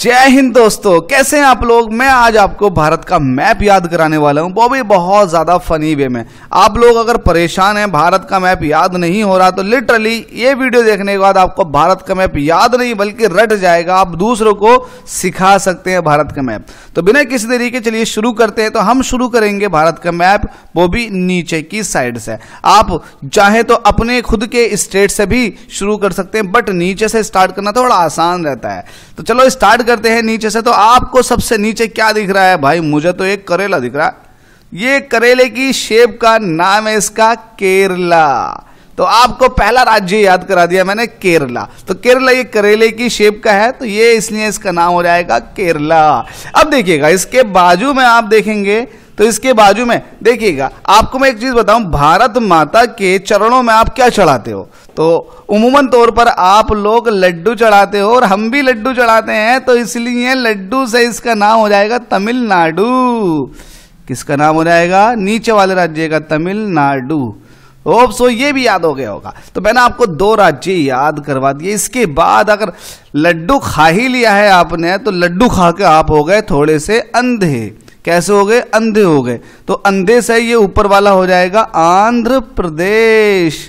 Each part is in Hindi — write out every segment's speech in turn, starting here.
जय हिंद दोस्तों कैसे हैं आप लोग मैं आज आपको भारत का मैप याद कराने वाला हूं वो भी बहुत ज़्यादा फनी वे में आप लोग अगर परेशान हैं भारत का मैप याद नहीं हो रहा तो लिटरली ये वीडियो देखने के बाद आपको भारत का मैप याद नहीं बल्कि रट जाएगा आप दूसरों को सिखा सकते हैं भारत का मैप तो बिना किसी तरीके चलिए शुरू करते हैं तो हम शुरू करेंगे भारत का मैप वो भी नीचे की साइड से आप चाहे तो अपने खुद के स्टेट से भी शुरू कर सकते हैं बट नीचे से स्टार्ट करना थोड़ा आसान रहता है तो चलो स्टार्ट स्टार्ट करते हैं नीचे से तो आपको सबसे नीचे क्या दिख रहा है भाई मुझे तो एक करेला दिख रहा है ये करेले की शेप का नाम है इसका केरला तो आपको पहला राज्य याद करा दिया मैंने केरला तो केरला ये करेले की शेप का है तो ये इसलिए इसका नाम हो जाएगा केरला अब देखिएगा इसके बाजू में आप देखेंगे तो इसके बाजू में देखिएगा आपको मैं एक चीज बताऊं भारत माता के चरणों में आप क्या चढ़ाते हो तो उमूमन तौर पर आप लोग लड्डू चढ़ाते हो और हम भी लड्डू चढ़ाते हैं तो इसलिए लड्डू से इसका नाम हो जाएगा तमिलनाडु किसका नाम हो जाएगा नीचे वाले राज्य का तमिलनाडु ओप सो ये भी याद हो गया होगा तो मैंने आपको दो राज्य याद करवा दिए इसके बाद अगर लड्डू खा ही लिया है आपने तो लड्डू खा के आप हो गए थोड़े से अंधे कैसे हो गए अंधे हो गए तो अंधे से ये ऊपर वाला हो जाएगा आंध्र प्रदेश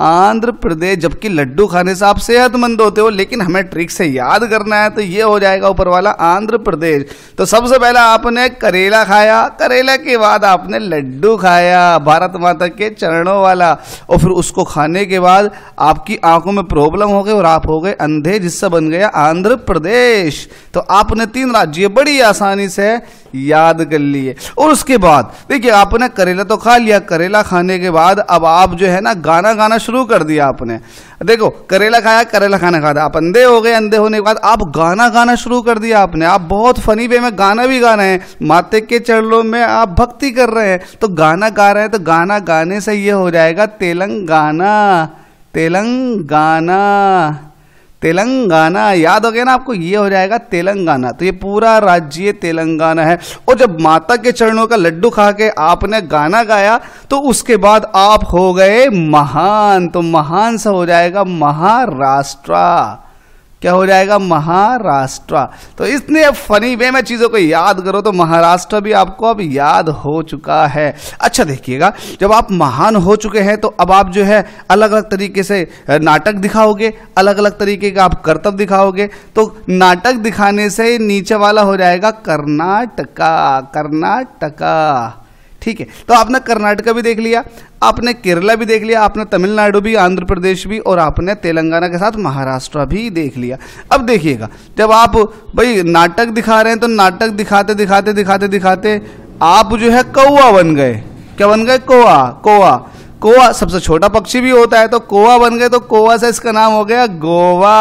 आंध्र प्रदेश जबकि लड्डू खाने से आप सेहतमंद होते हो लेकिन हमें ट्रिक से याद करना है तो ये हो जाएगा ऊपर वाला आंध्र प्रदेश तो सबसे पहला आपने करेला खाया करेला के बाद आपने लड्डू खाया भारत माता के चरणों वाला और फिर उसको खाने के बाद आपकी आंखों में प्रॉब्लम हो गई और आप हो गए अंधे जिससे बन गया आंध्र प्रदेश तो आपने तीन राज्य बड़ी आसानी से याद कर लिए और उसके बाद देखिए आपने करेला तो खा लिया करेला खाने के बाद अब आप जो है ना गाना गाना शुरू कर दिया आपने देखो करेला खाया करेला खाना खाया आप अंधे हो गए अंधे होने के बाद आप गाना गाना शुरू कर दिया आपने आप बहुत फनी वे में गाना भी गा रहे हैं माते के चरणों में आप भक्ति कर रहे हैं तो गाना गा रहे हैं तो गाना गाने से ये हो जाएगा तेलंगाना तेलंगाना तेलंगाना याद हो गया ना आपको ये हो जाएगा तेलंगाना तो ये पूरा राज्य तेलंगाना है और जब माता के चरणों का लड्डू खा के आपने गाना गाया तो उसके बाद आप हो गए महान तो महान सा हो जाएगा महाराष्ट्र क्या हो जाएगा महाराष्ट्र तो इतने फनी वे में चीज़ों को याद करो तो महाराष्ट्र भी आपको अब याद हो चुका है अच्छा देखिएगा जब आप महान हो चुके हैं तो अब आप जो है अलग अलग तरीके से नाटक दिखाओगे अलग अलग तरीके का आप कर्तव्य दिखाओगे तो नाटक दिखाने से नीचे वाला हो जाएगा कर्नाटका कर्नाटका ठीक है तो आपने कर्नाटका भी देख लिया आपने केरला भी देख लिया आपने तमिलनाडु भी आंध्र प्रदेश भी और आपने तेलंगाना के साथ महाराष्ट्र भी देख लिया अब देखिएगा जब आप भाई नाटक दिखा रहे हैं तो नाटक दिखाते दिखाते दिखाते दिखाते आप जो है कौआ बन गए क्या बन गए कौआ कोआ कोआ सबसे छोटा पक्षी भी होता है तो कोआ बन गए तो कोआ से इसका नाम हो गया गोवा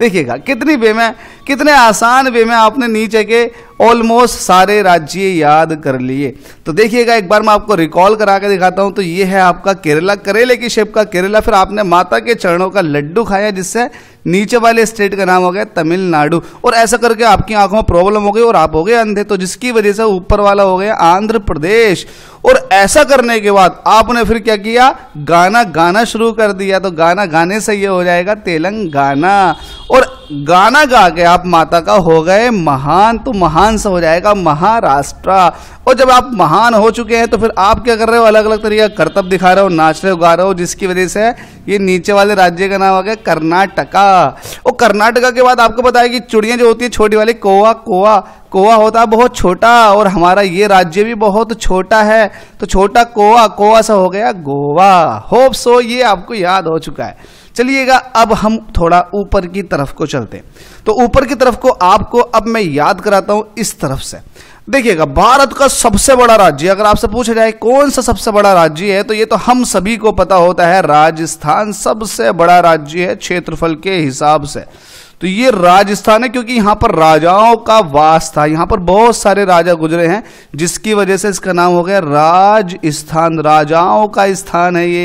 देखिएगा कितनी वे में कितने आसान वे में आपने नीचे के ऑलमोस्ट सारे राज्य याद कर लिए तो देखिएगा एक बार मैं आपको रिकॉल करा के दिखाता हूं तो ये है आपका केरला करेले की शेप का केरला फिर आपने माता के चरणों का लड्डू खाया जिससे नीचे वाले स्टेट का नाम हो गया तमिलनाडु और ऐसा करके आपकी आंखों में प्रॉब्लम हो गई और आप हो गए अंधे तो जिसकी वजह से ऊपर वाला हो गया आंध्र प्रदेश और ऐसा करने के बाद आपने फिर क्या किया गाना गाना शुरू कर दिया तो गाना गाने से ये हो जाएगा तेलंगाना और गाना गा के आप माता का हो गए महान तो महान से हो जाएगा महाराष्ट्र और जब आप महान हो चुके हैं तो फिर आप क्या कर रहे हो अलग अलग तरीके का कर्तव्य दिखा रहे हो नाच रहे हो गा रहे हो जिसकी वजह से ये नीचे वाले राज्य का नाम आ गया कर्नाटका और कर्नाटका के बाद आपको बताया कि चुड़ियाँ जो होती है छोटी वाली कोवा कोवा कोआ होता बहुत छोटा और हमारा ये राज्य भी बहुत छोटा है तो छोटा कोआ कोआ सा हो गया गोवा होप सो ये आपको याद हो चुका है चलिएगा अब हम थोड़ा ऊपर की तरफ को चलते हैं तो ऊपर की तरफ को आपको अब मैं याद कराता हूं इस तरफ से देखिएगा भारत का सबसे बड़ा राज्य अगर आपसे पूछा जाए कौन सा सबसे बड़ा राज्य है तो ये तो हम सभी को पता होता है राजस्थान सबसे बड़ा राज्य है क्षेत्रफल के हिसाब से तो ये राजस्थान है क्योंकि यहां पर राजाओं का वास था यहां पर बहुत सारे राजा गुजरे हैं जिसकी वजह से इसका नाम हो गया राजस्थान राजाओं का स्थान है ये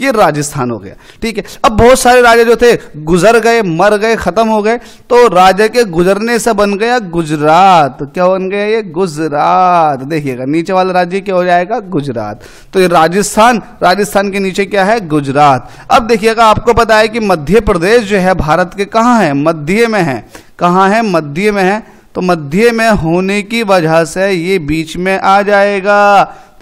ये राजस्थान हो गया ठीक है अब बहुत सारे राजा जो थे गुजर गए मर गए खत्म हो गए तो राजा के गुजरने से बन गया गुजरात क्या बन गया ये गुजरात देखिएगा नीचे वाला राज्य क्या हो जाएगा गुजरात तो ये राजस्थान राजस्थान के नीचे क्या है गुजरात अब देखिएगा आपको पता है कि मध्य प्रदेश जो है भारत के कहाँ है है मध्य में है कहाँ है मध्य में है तो मध्य में होने की वजह से ये बीच में आ जाएगा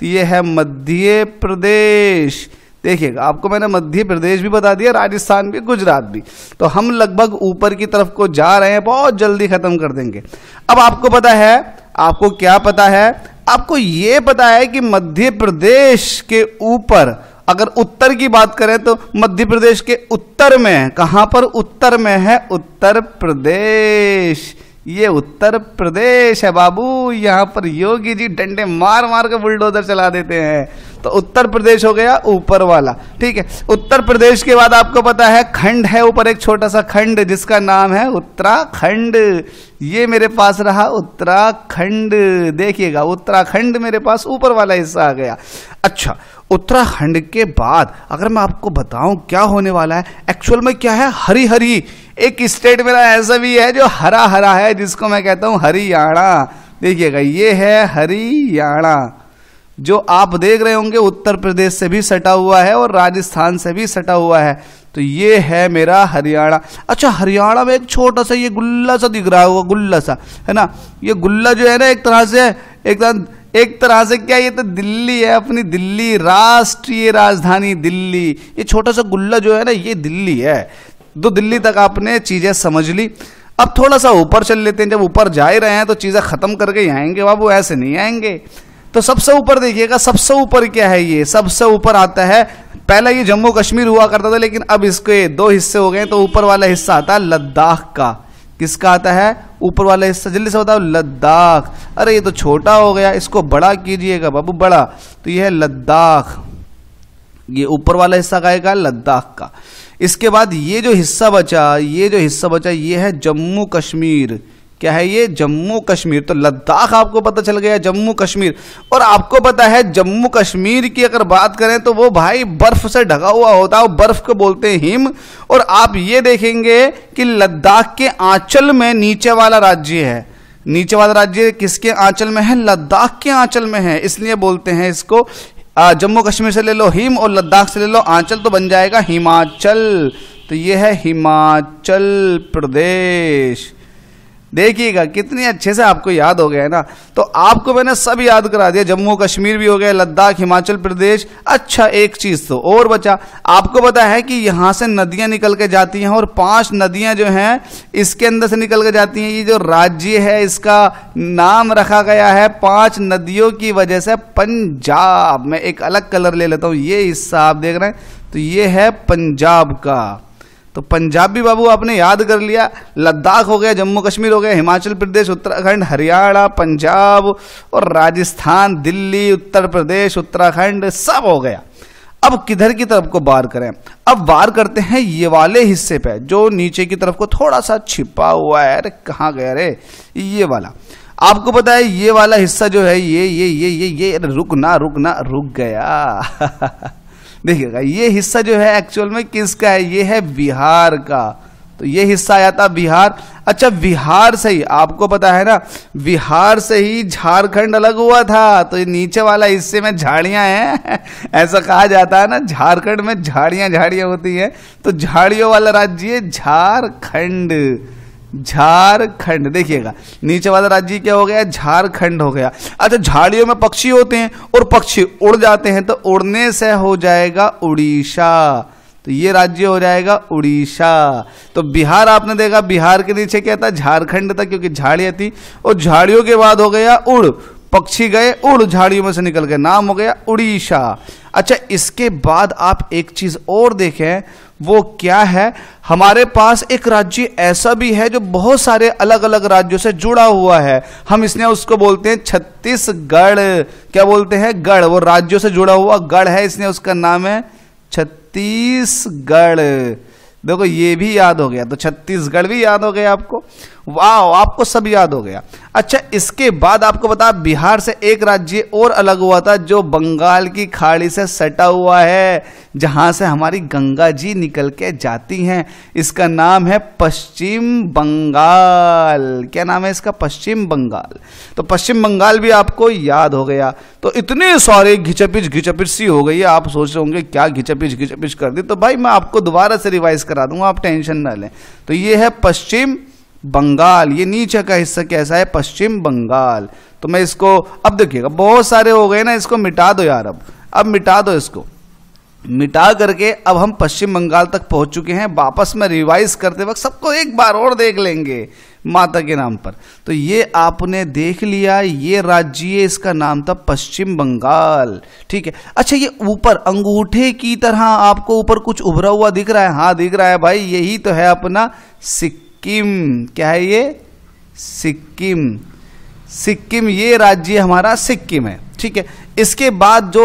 तो ये है मध्य प्रदेश देखिएगा आपको मैंने मध्य प्रदेश भी बता दिया राजस्थान भी गुजरात भी तो हम लगभग ऊपर की तरफ को जा रहे हैं बहुत जल्दी ख़त्म कर देंगे अब आपको पता है आपको क्या पता है आपको ये पता है कि मध्य प्रदेश के ऊपर अगर उत्तर की बात करें तो मध्य प्रदेश के उत्तर में है कहाँ पर उत्तर में है उत्तर प्रदेश ये उत्तर प्रदेश है बाबू यहाँ पर योगी जी डंडे मार मार के बुलडोजर चला देते हैं तो उत्तर प्रदेश हो गया ऊपर वाला ठीक है उत्तर प्रदेश के बाद आपको पता है खंड है ऊपर एक छोटा सा खंड जिसका नाम है उत्तराखंड ये मेरे पास रहा उत्तराखंड देखिएगा उत्तराखंड मेरे पास ऊपर वाला हिस्सा आ गया अच्छा उत्तराखंड के बाद अगर मैं आपको बताऊं क्या होने वाला है एक्चुअल में क्या है हरी हरी एक स्टेट मेरा ऐसा भी है जो हरा हरा है जिसको मैं कहता हूं हरियाणा देखिएगा ये है हरियाणा जो आप देख रहे होंगे उत्तर प्रदेश से भी सटा हुआ है और राजस्थान से भी सटा हुआ है तो ये है मेरा हरियाणा अच्छा हरियाणा में एक छोटा सा ये गुल्ला सा दिख रहा होगा गुल्ला सा है ना ये गुल्ला जो है ना एक तरह से एक तरह एक तरह से क्या ये तो दिल्ली है अपनी दिल्ली राष्ट्रीय राजधानी दिल्ली ये छोटा सा गुल्ला जो है ना ये दिल्ली है तो दिल्ली तक आपने चीज़ें समझ ली अब थोड़ा सा ऊपर चल लेते हैं जब ऊपर जा ही रहे हैं तो चीज़ें ख़त्म करके आएंगे बाबू ऐसे नहीं आएंगे तो सबसे ऊपर देखिएगा सबसे ऊपर क्या है ये सबसे ऊपर आता है पहला ये जम्मू कश्मीर हुआ करता था लेकिन अब इसके दो हिस्से हो गए तो ऊपर वाला हिस्सा आता है लद्दाख का किसका आता है ऊपर वाला हिस्सा जल्दी से बताओ लद्दाख अरे ये तो छोटा हो गया इसको बड़ा कीजिएगा बाबू बड़ा तो यह है लद्दाख ये ऊपर वाला हिस्सा का लद्दाख का इसके बाद ये जो हिस्सा बचा ये जो हिस्सा बचा ये है जम्मू कश्मीर क्या है ये जम्मू कश्मीर तो लद्दाख आपको पता चल गया जम्मू कश्मीर और आपको पता है जम्मू कश्मीर की अगर बात करें तो वो भाई बर्फ से ढका हुआ होता है बर्फ को बोलते हैं हिम और आप ये देखेंगे कि लद्दाख के आंचल में नीचे वाला राज्य है नीचे वाला राज्य किसके आंचल में है लद्दाख के आंचल में है इसलिए बोलते हैं इसको जम्मू कश्मीर से ले लो हिम और लद्दाख से ले लो आंचल तो बन जाएगा हिमाचल तो ये है हिमाचल प्रदेश देखिएगा कितने अच्छे से आपको याद हो गया है ना तो आपको मैंने सब याद करा दिया जम्मू कश्मीर भी हो गया लद्दाख हिमाचल प्रदेश अच्छा एक चीज़ तो और बचा आपको पता है कि यहां से नदियां निकल के जाती हैं और पांच नदियां जो हैं इसके अंदर से निकल के जाती हैं ये जो राज्य है इसका नाम रखा गया है पांच नदियों की वजह से पंजाब मैं एक अलग कलर ले लेता हूँ ये हिस्सा आप देख रहे हैं तो ये है पंजाब का तो पंजाबी बाबू आपने याद कर लिया लद्दाख हो गया जम्मू कश्मीर हो गया हिमाचल प्रदेश उत्तराखंड हरियाणा पंजाब और राजस्थान दिल्ली उत्तर प्रदेश उत्तराखंड सब हो गया अब किधर की तरफ को बार करें अब बार करते हैं ये वाले हिस्से पे जो नीचे की तरफ को थोड़ा सा छिपा हुआ है अरे कहाँ गया रे ये वाला आपको पता है ये वाला हिस्सा जो है ये ये ये ये ये रुक ना रुक ना रुक गया देखिएगा ये हिस्सा जो है एक्चुअल में किसका है ये है बिहार का तो ये हिस्सा आया था बिहार अच्छा बिहार से ही आपको पता है ना बिहार से ही झारखंड अलग हुआ था तो ये नीचे वाला हिस्से में झाड़ियां हैं ऐसा कहा जाता है ना झारखंड में झाड़ियां झाड़ियां होती हैं तो झाड़ियों वाला राज्य झारखंड झारखंड देखिएगा नीचे वाला राज्य क्या हो गया झारखंड हो गया अच्छा झाड़ियों में पक्षी होते हैं और पक्षी उड़ जाते हैं तो उड़ने से हो जाएगा उड़ीसा तो ये राज्य हो जाएगा उड़ीसा तो बिहार आपने देखा बिहार के नीचे क्या था झारखंड था क्योंकि झाड़ियां थी और झाड़ियों के बाद हो गया उड़ पक्षी गए उड़ झाड़ियों में से निकल गए नाम हो गया उड़ीसा अच्छा इसके बाद आप एक चीज और देखें वो क्या है हमारे पास एक राज्य ऐसा भी है जो बहुत सारे अलग अलग राज्यों से जुड़ा हुआ है हम इसने उसको बोलते हैं छत्तीसगढ़ क्या बोलते हैं गढ़ वो राज्यों से जुड़ा हुआ गढ़ है इसने उसका नाम है छत्तीसगढ़ देखो ये भी याद हो गया तो छत्तीसगढ़ भी याद हो गया आपको वाह आपको सब याद हो गया अच्छा इसके बाद आपको बता बिहार से एक राज्य और अलग हुआ था जो बंगाल की खाड़ी से सटा हुआ है जहां से हमारी गंगा जी निकल के जाती हैं इसका नाम है पश्चिम बंगाल क्या नाम है इसका पश्चिम बंगाल तो पश्चिम बंगाल भी आपको याद हो गया तो इतने सारे घिचपिच घिचपिच सी हो गई है आप सोच रहे होंगे क्या घिचपिच घिचपिच कर दी तो भाई मैं आपको दोबारा से रिवाइज करा दूंगा आप टेंशन ना लें तो ये है पश्चिम बंगाल ये नीचे का हिस्सा कैसा है पश्चिम बंगाल तो मैं इसको अब देखिएगा बहुत सारे हो गए ना इसको मिटा दो यार अब अब मिटा दो इसको मिटा करके अब हम पश्चिम बंगाल तक पहुंच चुके हैं वापस में रिवाइज करते वक्त सबको एक बार और देख लेंगे माता के नाम पर तो ये आपने देख लिया ये राज्य इसका नाम था पश्चिम बंगाल ठीक है अच्छा ये ऊपर अंगूठे की तरह आपको ऊपर कुछ उभरा हुआ दिख रहा है हाँ दिख रहा है भाई यही तो है अपना सिक्का सिक्किम क्या है ये सिक्किम सिक्किम ये राज्य हमारा सिक्किम है ठीक है इसके बाद जो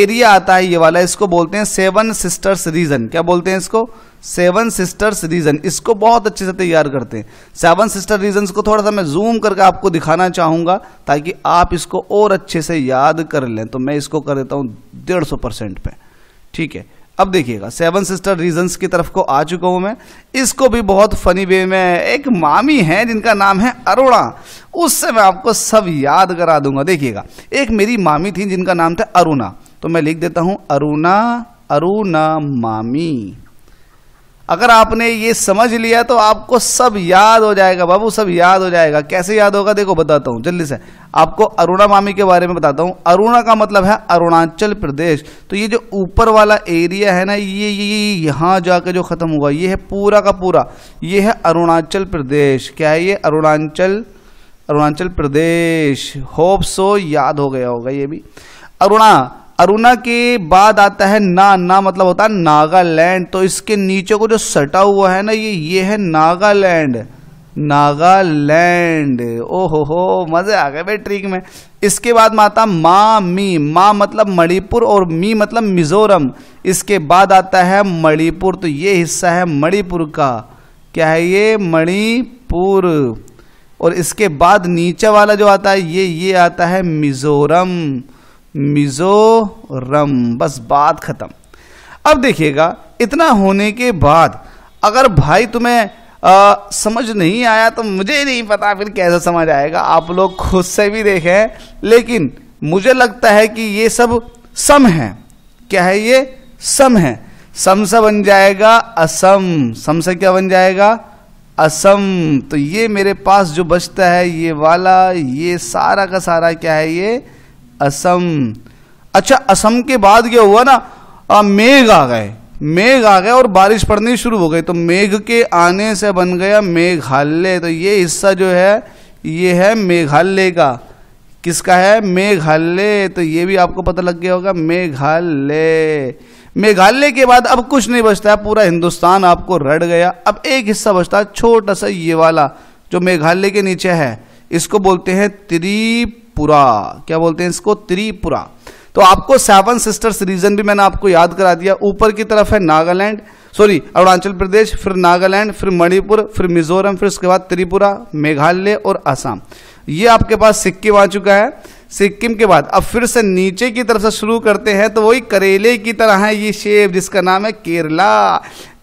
एरिया आता है ये वाला इसको बोलते हैं सेवन सिस्टर्स रीजन क्या बोलते हैं इसको सेवन सिस्टर्स रीजन इसको बहुत अच्छे से तैयार करते हैं सेवन सिस्टर रीजन को थोड़ा सा मैं जूम करके आपको दिखाना चाहूंगा ताकि आप इसको और अच्छे से याद कर लें तो मैं इसको कर देता हूं डेढ़ सौ परसेंट पे ठीक है अब देखिएगा सेवन सिस्टर रीजंस की तरफ को आ चुका हूँ मैं इसको भी बहुत फनी वे में एक मामी है जिनका नाम है अरुणा उससे मैं आपको सब याद करा दूंगा देखिएगा एक मेरी मामी थी जिनका नाम था अरुणा तो मैं लिख देता हूँ अरुणा अरुणा मामी अगर आपने ये समझ लिया तो आपको सब याद हो जाएगा बाबू सब याद हो जाएगा कैसे याद होगा देखो बताता हूँ जल्दी से आपको अरुणा मामी के बारे में बताता हूँ अरुणा का मतलब है अरुणाचल प्रदेश तो ये जो ऊपर वाला एरिया है ना ये ये यहाँ जाके जो ख़त्म हुआ ये है पूरा का पूरा ये है अरुणाचल प्रदेश क्या है ये अरुणाचल अरुणाचल प्रदेश होप सो याद हो गया होगा ये भी अरुणा अरुणा के बाद आता है ना ना मतलब होता है नागालैंड तो इसके नीचे को जो सटा हुआ है ना ये ये है नागालैंड नागालैंड ओहो हो मजे आ गए भाई ट्रिक में इसके बाद में आता मा मी मा मतलब मणिपुर और मी मतलब मिजोरम इसके बाद आता है मणिपुर तो ये हिस्सा है मणिपुर का क्या है ये मणिपुर और इसके बाद नीचे वाला जो आता है ये ये आता है मिजोरम मिजोरम बस बात ख़त्म अब देखिएगा इतना होने के बाद अगर भाई तुम्हें आ, समझ नहीं आया तो मुझे नहीं पता फिर कैसे समझ आएगा आप लोग खुद से भी देखें लेकिन मुझे लगता है कि ये सब सम है क्या है ये सम है सम से बन जाएगा असम सम से क्या बन जाएगा असम तो ये मेरे पास जो बचता है ये वाला ये सारा का सारा क्या है ये असम अच्छा असम के बाद क्या हुआ ना आ, मेघ आ गए मेघ आ गए और बारिश पड़नी शुरू हो गई तो मेघ के आने से बन गया मेघालय तो ये हिस्सा जो है ये है मेघालय का किसका है मेघालय तो ये भी आपको पता लग गया होगा मेघालय मेघालय के बाद अब कुछ नहीं बचता है पूरा हिंदुस्तान आपको रड़ गया अब एक हिस्सा बचता है छोटा सा ये वाला जो मेघालय के नीचे है इसको बोलते हैं त्रिप त्रिपुरा क्या बोलते हैं इसको त्रिपुरा तो आपको सेवन सिस्टर्स रीजन भी मैंने आपको याद करा दिया ऊपर की तरफ है नागालैंड सॉरी अरुणाचल प्रदेश फिर नागालैंड फिर मणिपुर फिर मिजोरम फिर उसके बाद त्रिपुरा मेघालय और असम ये आपके पास सिक्किम आ चुका है सिक्किम के बाद अब फिर से नीचे की तरफ से शुरू करते हैं तो वही करेले की तरह है ये शेप जिसका नाम है केरला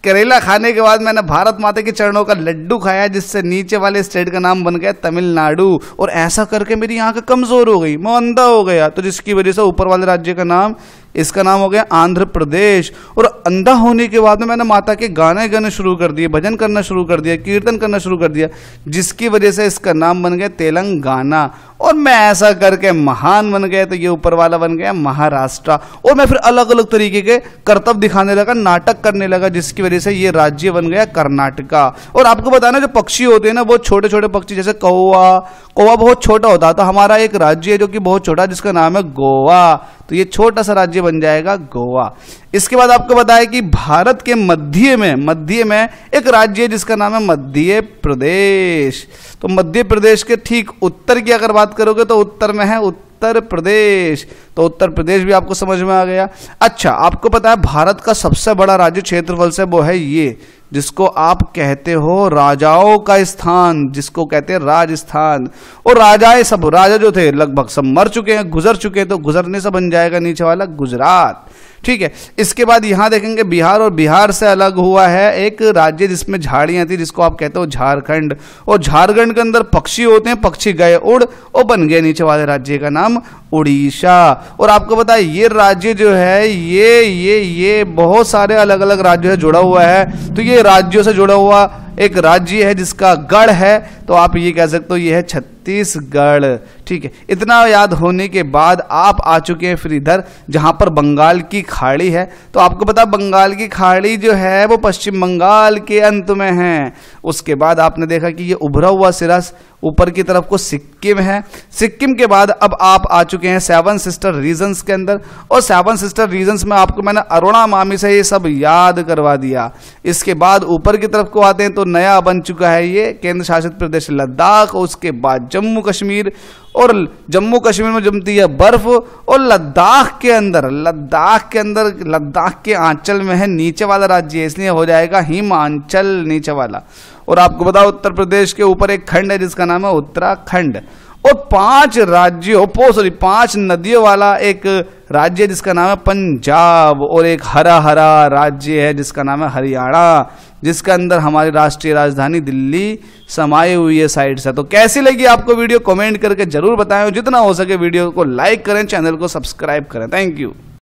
करेला खाने के बाद मैंने भारत माता के चरणों का लड्डू खाया जिससे नीचे वाले स्टेट का नाम बन गया तमिलनाडु और ऐसा करके मेरी आंख कमज़ोर हो गई मैं अंधा हो गया तो जिसकी वजह से ऊपर वाले राज्य का नाम इसका नाम हो गया आंध्र प्रदेश और अंधा होने के बाद में मैंने माता के गाने गाने शुरू कर दिए भजन करना शुरू कर दिया कीर्तन करना शुरू कर दिया जिसकी वजह से इसका नाम बन गया तेलंगाना और मैं ऐसा करके महान बन गया तो ये ऊपर वाला बन गया महाराष्ट्र और मैं फिर अलग अलग तरीके के कर्तव्य दिखाने लगा नाटक करने लगा जिसकी वजह से ये राज्य बन गया कर्नाटका और आपको बताना जो पक्षी होते हैं ना बहुत छोटे छोटे पक्षी जैसे कौआ कौआ बहुत छोटा होता तो हमारा एक राज्य है जो कि बहुत छोटा जिसका नाम है गोवा तो ये छोटा सा राज्य बन जाएगा गोवा इसके बाद आपको बताया कि भारत के मध्य में मध्य में एक राज्य है जिसका नाम है मध्य प्रदेश तो मध्य प्रदेश के ठीक उत्तर की अगर बात करोगे तो उत्तर में है उत्तर उत्तर प्रदेश तो उत्तर प्रदेश भी आपको समझ में आ गया अच्छा आपको पता है भारत का सबसे बड़ा राज्य क्षेत्रफल से वो है ये जिसको आप कहते हो राजाओं का स्थान जिसको कहते हैं राजस्थान और राजाए सब राजा जो थे लगभग सब मर चुके हैं गुजर चुके हैं तो गुजरने से बन जाएगा नीचे वाला गुजरात ठीक है इसके बाद यहाँ देखेंगे बिहार और बिहार से अलग हुआ है एक राज्य जिसमें झाड़ियाँ थी जिसको आप कहते हो झारखंड और झारखंड के अंदर पक्षी होते हैं पक्षी गए उड़ और बन गए नीचे वाले राज्य का नाम उड़ीसा और आपको बताए ये राज्य जो है ये ये ये बहुत सारे अलग अलग राज्यों से जुड़ा हुआ है तो ये राज्यों से जुड़ा हुआ एक राज्य है जिसका गढ़ है तो आप ये कह सकते हो ये है छत्तीस छत्तीसगढ़ ठीक है इतना याद होने के बाद आप आ चुके हैं फिर इधर जहाँ पर बंगाल की खाड़ी है तो आपको पता बंगाल की खाड़ी जो है वो पश्चिम बंगाल के अंत में है उसके बाद आपने देखा कि ये उभरा हुआ सिरस ऊपर की तरफ को सिक्किम है सिक्किम के बाद अब आप आ चुके हैं सेवन सिस्टर रीजन्स के अंदर और सेवन सिस्टर रीजन्स में आपको मैंने अरुणा मामी से ये सब याद करवा दिया इसके बाद ऊपर की तरफ को आते हैं तो नया बन चुका है ये केंद्र शासित प्रदेश लद्दाख उसके बाद जम्मू कश्मीर और जम्मू कश्मीर में जमती है बर्फ़ और लद्दाख के अंदर लद्दाख के अंदर लद्दाख के आंचल में है नीचे वाला राज्य इसलिए हो जाएगा हिमांचल नीचे वाला और आपको बताओ उत्तर प्रदेश के ऊपर एक खंड है जिसका नाम है उत्तराखंड और पांच राज्यों पो सॉरी पांच नदियों वाला एक राज्य जिसका नाम है पंजाब और एक हरा हरा राज्य है जिसका नाम है हरियाणा जिसके अंदर हमारी राष्ट्रीय राजधानी दिल्ली समाई हुई है साइड से तो कैसी लगी आपको वीडियो कमेंट करके जरूर बताएं जितना हो सके वीडियो को लाइक करें चैनल को सब्सक्राइब करें थैंक यू